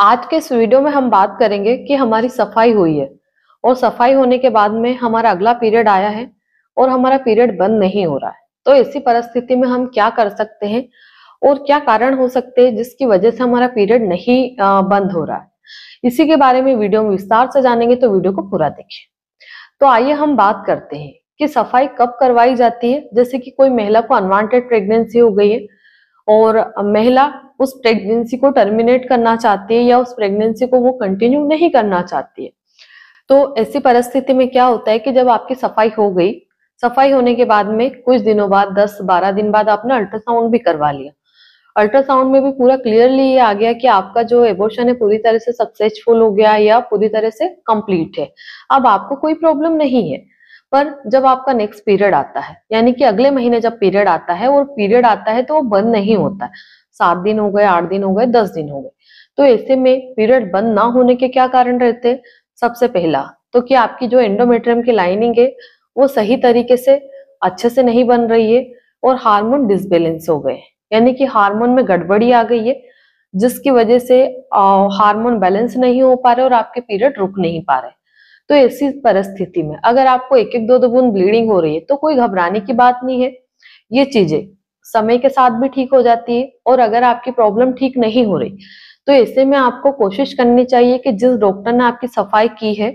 आज के इस वीडियो में हम बात करेंगे कि हमारी सफाई हुई है और सफाई होने के बाद में हमारा अगला पीरियड आया है और हमारा पीरियड बंद नहीं हो रहा है तो ऐसी परिस्थिति में हम क्या कर सकते हैं और क्या कारण हो सकते हैं जिसकी वजह से हमारा पीरियड नहीं बंद हो रहा है इसी के बारे में वीडियो में विस्तार से जानेंगे तो वीडियो को पूरा देखें तो आइए हम बात करते हैं कि सफाई कब करवाई जाती है जैसे कि कोई महिला को अनवांटेड प्रेगनेंसी हो गई है और महिला उस प्रेगनेंसी को टर्मिनेट करना चाहती है या उस प्रेगनेंसी को वो कंटिन्यू नहीं करना चाहती है तो ऐसी परिस्थिति में क्या होता है कि जब आपकी सफाई हो गई सफाई होने के बाद में कुछ दिनों बाद 10-12 दिन बाद आपने अल्ट्रासाउंड भी करवा लिया अल्ट्रासाउंड में भी पूरा क्लियरली ये आ गया कि आपका जो एबोर्शन है पूरी तरह से सक्सेसफुल हो गया या पूरी तरह से कंप्लीट है अब आपको कोई प्रॉब्लम नहीं है पर जब आपका नेक्स्ट पीरियड आता है यानी कि अगले महीने जब पीरियड आता है और पीरियड आता है तो वो बंद नहीं होता है सात दिन हो गए आठ दिन हो गए दस दिन हो गए तो ऐसे में पीरियड बंद ना होने के क्या कारण रहते सबसे पहला तो कि आपकी जो एंडोमेट्रियम की लाइनिंग है वो सही तरीके से अच्छे से नहीं बन रही है और हार्मोन डिसबैलेंस हो गए यानी कि हार्मोन में गड़बड़ी आ गई है जिसकी वजह से हार्मोन बैलेंस नहीं हो पा रहे और आपके पीरियड रुक नहीं पा रहे तो ऐसी परिस्थिति में अगर आपको एक एक दो दो बूंद ब्लीडिंग हो रही है तो कोई घबराने की बात नहीं है ये चीजें समय के साथ भी ठीक हो जाती है और अगर आपकी प्रॉब्लम ठीक नहीं हो रही तो ऐसे में आपको कोशिश करनी चाहिए कि जिस डॉक्टर ने आपकी सफाई की है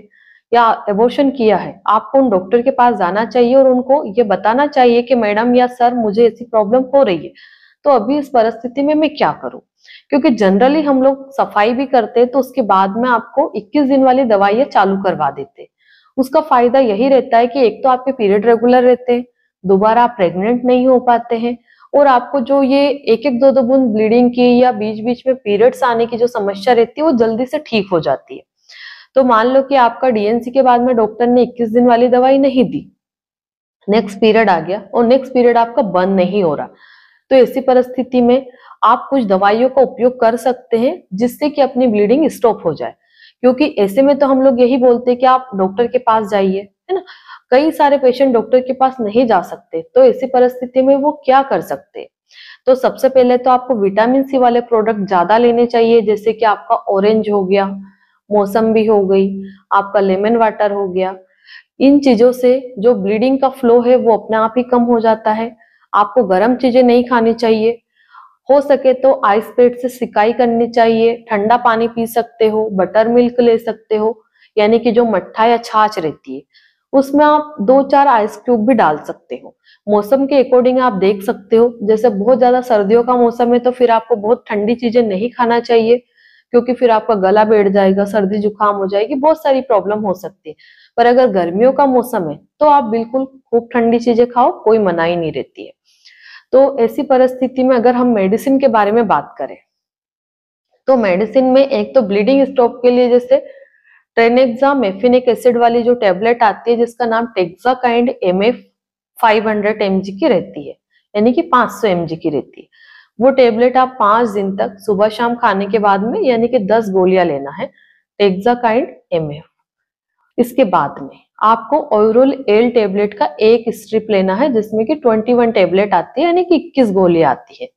या एबोशन किया है आपको उन डॉक्टर के पास जाना चाहिए और उनको ये बताना चाहिए कि मैडम या सर मुझे ऐसी प्रॉब्लम हो रही है तो अभी इस परिस्थिति में मैं क्या करूं क्योंकि जनरली हम लोग सफाई भी करते हैं तो उसके बाद में आपको 21 दिन वाली दवाइयां चालू करवा देते उसका फायदा यही रहता है कि एक तो आपके पीरियड रेगुलर रहते हैं दोबारा आप प्रेग्नेंट नहीं हो पाते हैं और आपको जो ये एक एक दो दो बूंद ब्लीडिंग की या बीच बीच में पीरियड्स आने की जो समस्या रहती है वो जल्दी से ठीक हो जाती है तो मान लो कि आपका डीएनसी के बाद में डॉक्टर ने 21 दिन वाली दवाई नहीं दी नेक्स्ट पीरियड आ गया और नेक्स्ट पीरियड आपका बंद नहीं हो रहा तो ऐसी परिस्थिति में आप कुछ दवाइयों का उपयोग कर सकते हैं जिससे कि अपनी ब्लीडिंग स्टॉप हो जाए क्योंकि ऐसे में तो हम लोग यही बोलते हैं कि आप डॉक्टर के पास जाइए है ना कई सारे पेशेंट डॉक्टर के पास नहीं जा सकते तो ऐसी परिस्थिति में वो क्या कर सकते तो सबसे पहले तो आपको विटामिन सी वाले प्रोडक्ट ज्यादा लेने चाहिए जैसे कि आपका ऑरेंज हो गया भी हो गई आपका लेमन वाटर हो गया इन चीजों से जो ब्लीडिंग का फ्लो है वो अपने आप ही कम हो जाता है आपको गर्म चीजें नहीं खानी चाहिए हो सके तो आइस पेट से सिकाई करनी चाहिए ठंडा पानी पी सकते हो बटर मिल्क ले सकते हो यानी कि जो मट्ठा या छाछ रहती है उसमें आप दो चार आइस क्यूब भी डाल सकते हो मौसम के अकॉर्डिंग आप देख सकते हो जैसे बहुत ज्यादा सर्दियों का मौसम है तो फिर आपको बहुत ठंडी चीजें नहीं खाना चाहिए क्योंकि फिर आपका गला बैठ जाएगा सर्दी जुकाम हो जाएगी बहुत सारी प्रॉब्लम हो सकती है पर अगर गर्मियों का मौसम है तो आप बिल्कुल खूब ठंडी चीजें खाओ कोई मनाही नहीं रहती है तो ऐसी परिस्थिति में अगर हम मेडिसिन के बारे में बात करें तो मेडिसिन में एक तो ब्लीडिंग स्टॉप के लिए जैसे ट्रेनेक्सा मेफिनिक एसिड वाली जो टेबलेट आती है जिसका नाम kind M F five hundred की रहती है यानी कि 500 सौ की रहती है वो टेबलेट आप पांच दिन तक सुबह शाम खाने के बाद में यानी कि दस गोलियां लेना है काइंड एम इसके बाद में आपको ओयरोल एल टेबलेट का एक स्ट्रिप लेना है जिसमें कि 21 टेबलेट आती है यानी कि 21 गोलियां आती है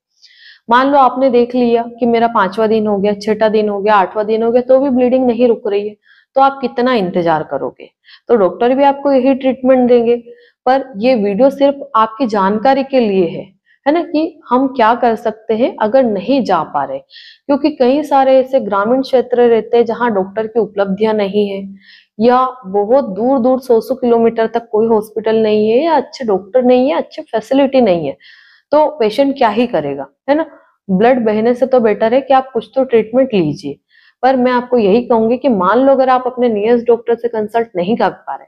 मान लो आपने देख लिया कि मेरा पांचवा दिन हो गया छठा दिन हो गया आठवां दिन हो गया तो भी ब्लीडिंग नहीं रुक रही है तो आप कितना इंतजार करोगे तो डॉक्टर भी आपको यही ट्रीटमेंट देंगे पर ये वीडियो सिर्फ आपकी जानकारी के लिए है है ना कि हम क्या कर सकते हैं अगर नहीं जा पा रहे क्योंकि कई सारे ऐसे ग्रामीण क्षेत्र रहते हैं जहां डॉक्टर की उपलब्धियां नहीं है या बहुत दूर दूर सौ सौ किलोमीटर तक कोई हॉस्पिटल नहीं है या अच्छे डॉक्टर नहीं है अच्छी फैसिलिटी नहीं है तो पेशेंट क्या ही करेगा है ना ब्लड बहने से तो बेटर है कि आप कुछ तो ट्रीटमेंट लीजिए पर मैं आपको यही कहूंगी कि मान लो अगर आप अपने नियरस्ट डॉक्टर से कंसल्ट नहीं कर पा रहे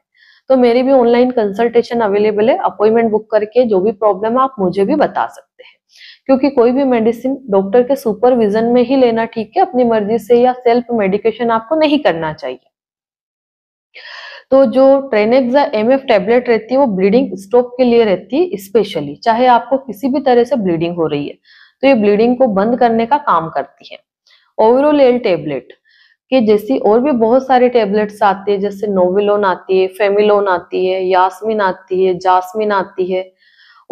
तो मेरी भी ऑनलाइन कंसल्टेशन अवेलेबल है अपॉइंटमेंट बुक करके जो भी प्रॉब्लम है आप मुझे भी बता सकते हैं क्योंकि कोई भी मेडिसिन डॉक्टर के सुपरविजन में ही लेना ठीक है अपनी मर्जी से या सेल्फ मेडिकेशन आपको नहीं करना चाहिए तो जो ट्रेनेक्सा एम एफ टेबलेट रहती है वो ब्लीडिंग स्टॉप के लिए रहती है स्पेशली चाहे आपको किसी भी तरह से ब्लीडिंग हो रही है तो ये ब्लीडिंग को बंद करने का काम करती है ओवरोलेल टेबलेट कि जैसी और भी बहुत सारे टेबलेट्स आते हैं जैसे नोविलोन आती है फेमिलोन आती है यास्मिन आती है जास्मिन आती है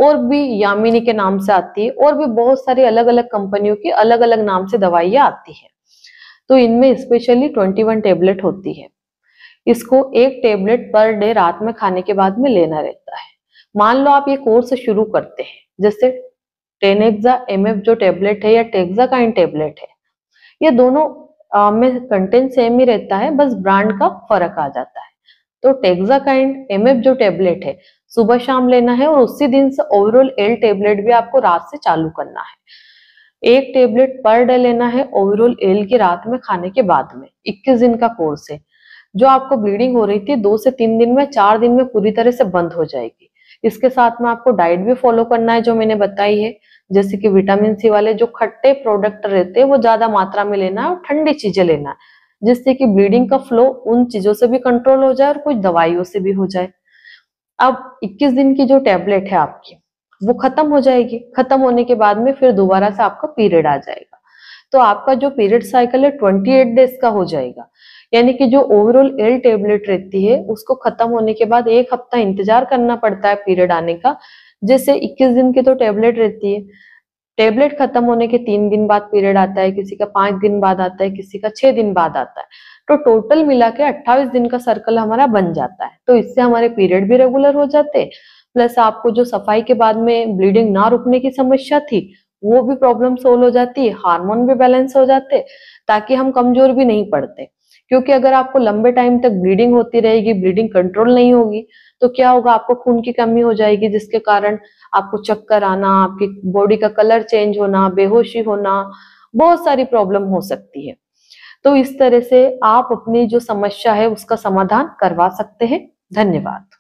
और भी यामिनी के नाम से आती है और भी बहुत सारी अलग अलग कंपनियों की अलग अलग नाम से दवाइयां आती है तो इनमें स्पेशली 21 टेबलेट होती है इसको एक टेबलेट पर डे रात में खाने के बाद में लेना रहता है मान लो आप ये कोर्स शुरू करते हैं जैसे टेनेक्जा एम जो टेबलेट है या टेक्जा काइन टेबलेट है ये दोनों में कंटेंट सेम ही रहता है बस ब्रांड का फर्क आ जाता है तो टेक्साकाइंड एमएफ जो टेबलेट है सुबह शाम लेना है और उसी दिन से ओवरऑल एल टेबलेट भी आपको रात से चालू करना है एक टेबलेट पर डे लेना है ओवरऑल एल की रात में खाने के बाद में 21 दिन का कोर्स है जो आपको ब्लीडिंग हो रही थी दो से तीन दिन में चार दिन में पूरी तरह से बंद हो जाएगी इसके साथ में आपको डाइट भी फॉलो करना है जो मैंने बताई है जैसे कि विटामिन सी वाले जो खट्टे प्रोडक्ट रहते हैं वो ज्यादा मात्रा में लेना है और ठंडी चीजें लेना है जिससे कि ब्लीडिंग का फ्लो उन चीजों से भी कंट्रोल हो जाए और कुछ दवाइयों से भी हो जाए अब 21 दिन की जो टेबलेट है आपकी वो खत्म हो जाएगी खत्म होने के बाद में फिर दोबारा से आपका पीरियड आ जाएगा तो आपका जो पीरियड साइकिल है 28 डेज का हो जाएगा यानी कि जो ओवरऑल एल टेबलेट रहती है उसको खत्म होने के बाद एक हफ्ता इंतजार करना पड़ता है पीरियड आने का जैसे 21 दिन की तो टेबलेट रहती है टेबलेट खत्म होने के तीन दिन बाद पीरियड आता है किसी का पांच दिन बाद आता है किसी का छह दिन बाद आता है तो टोटल मिला के अट्ठाईस दिन का सर्कल हमारा बन जाता है तो इससे हमारे पीरियड भी रेगुलर हो जाते हैं प्लस आपको जो सफाई के बाद में ब्लीडिंग ना रुकने की समस्या थी वो भी प्रॉब्लम सोल्व हो जाती है हार्मोन भी बैलेंस हो जाते ताकि हम कमजोर भी नहीं पड़ते क्योंकि अगर आपको लंबे टाइम तक ब्लीडिंग होती रहेगी ब्लीडिंग कंट्रोल नहीं होगी तो क्या होगा आपको खून की कमी हो जाएगी जिसके कारण आपको चक्कर आना आपकी बॉडी का कलर चेंज होना बेहोशी होना बहुत सारी प्रॉब्लम हो सकती है तो इस तरह से आप अपनी जो समस्या है उसका समाधान करवा सकते हैं धन्यवाद